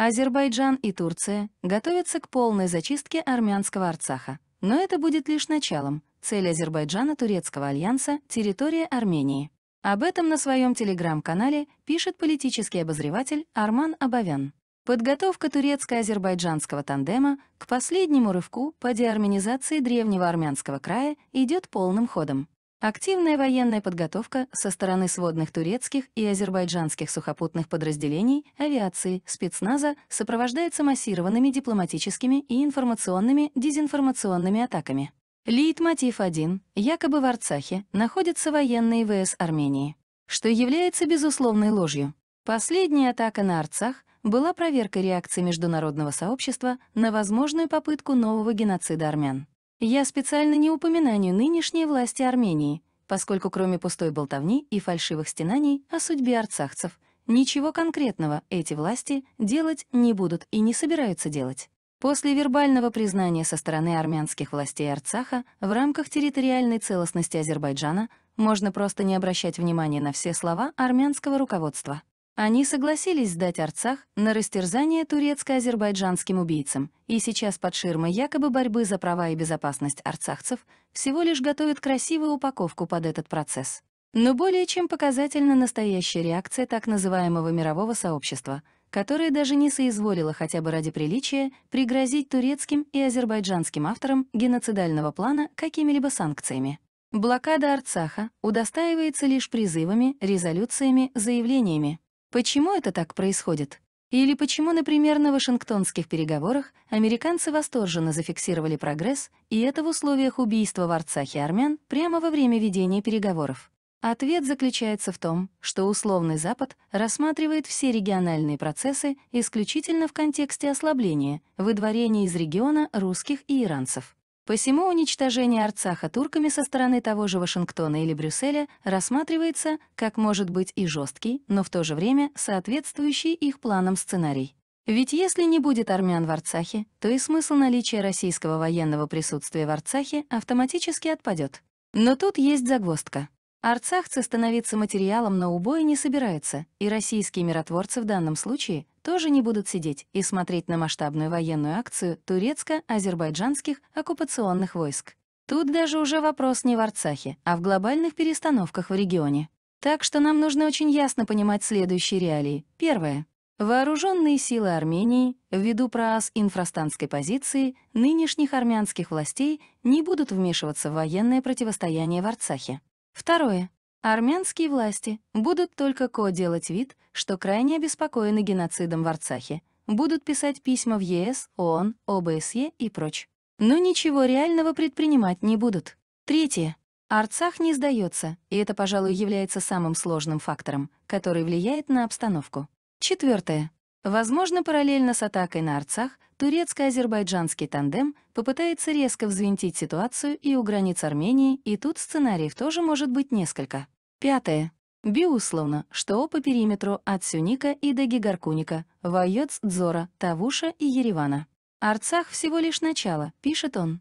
Азербайджан и Турция готовятся к полной зачистке армянского Арцаха. Но это будет лишь началом. Цель Азербайджана-Турецкого альянса — территория Армении. Об этом на своем телеграм-канале пишет политический обозреватель Арман Абовян. Подготовка турецко-азербайджанского тандема к последнему рывку по деарменизации древнего армянского края идет полным ходом. Активная военная подготовка со стороны сводных турецких и азербайджанских сухопутных подразделений, авиации, спецназа сопровождается массированными дипломатическими и информационными дезинформационными атаками. Лейтмотив 1. Якобы в Арцахе находятся военные ВС Армении, что является безусловной ложью. Последняя атака на Арцах была проверкой реакции международного сообщества на возможную попытку нового геноцида армян. Я специально не упоминаю нынешней власти Армении, поскольку кроме пустой болтовни и фальшивых стенаний о судьбе арцахцев, ничего конкретного эти власти делать не будут и не собираются делать. После вербального признания со стороны армянских властей Арцаха в рамках территориальной целостности Азербайджана можно просто не обращать внимания на все слова армянского руководства. Они согласились сдать Арцах на растерзание турецко-азербайджанским убийцам, и сейчас под ширмой якобы борьбы за права и безопасность арцахцев всего лишь готовят красивую упаковку под этот процесс. Но более чем показательна настоящая реакция так называемого мирового сообщества, которое даже не соизволило хотя бы ради приличия пригрозить турецким и азербайджанским авторам геноцидального плана какими-либо санкциями. Блокада Арцаха удостаивается лишь призывами, резолюциями, заявлениями. Почему это так происходит? Или почему, например, на Вашингтонских переговорах американцы восторженно зафиксировали прогресс, и это в условиях убийства в Арцахе армян прямо во время ведения переговоров? Ответ заключается в том, что условный Запад рассматривает все региональные процессы исключительно в контексте ослабления, выдворения из региона русских и иранцев. Посему уничтожение Арцаха турками со стороны того же Вашингтона или Брюсселя рассматривается как может быть и жесткий, но в то же время соответствующий их планам сценарий. Ведь если не будет армян в Арцахе, то и смысл наличия российского военного присутствия в Арцахе автоматически отпадет. Но тут есть загвоздка. Арцахцы становиться материалом на убой не собираются, и российские миротворцы в данном случае тоже не будут сидеть и смотреть на масштабную военную акцию турецко-азербайджанских оккупационных войск. Тут даже уже вопрос не в Арцахе, а в глобальных перестановках в регионе. Так что нам нужно очень ясно понимать следующие реалии. Первое. Вооруженные силы Армении, ввиду прас инфрастанской позиции, нынешних армянских властей не будут вмешиваться в военное противостояние в Арцахе. Второе. Армянские власти будут только ко делать вид, что крайне обеспокоены геноцидом в Арцахе, будут писать письма в ЕС, ООН, ОБСЕ и прочь. Но ничего реального предпринимать не будут. Третье. Арцах не сдается, и это, пожалуй, является самым сложным фактором, который влияет на обстановку. Четвертое. Возможно, параллельно с атакой на Арцах турецко-азербайджанский тандем попытается резко взвинтить ситуацию и у границ Армении, и тут сценариев тоже может быть несколько. Пятое. Безусловно, что по периметру от Сюника и до Гигаркуника, Вайоц, Дзора, Тавуша и Еревана. Арцах всего лишь начало, пишет он.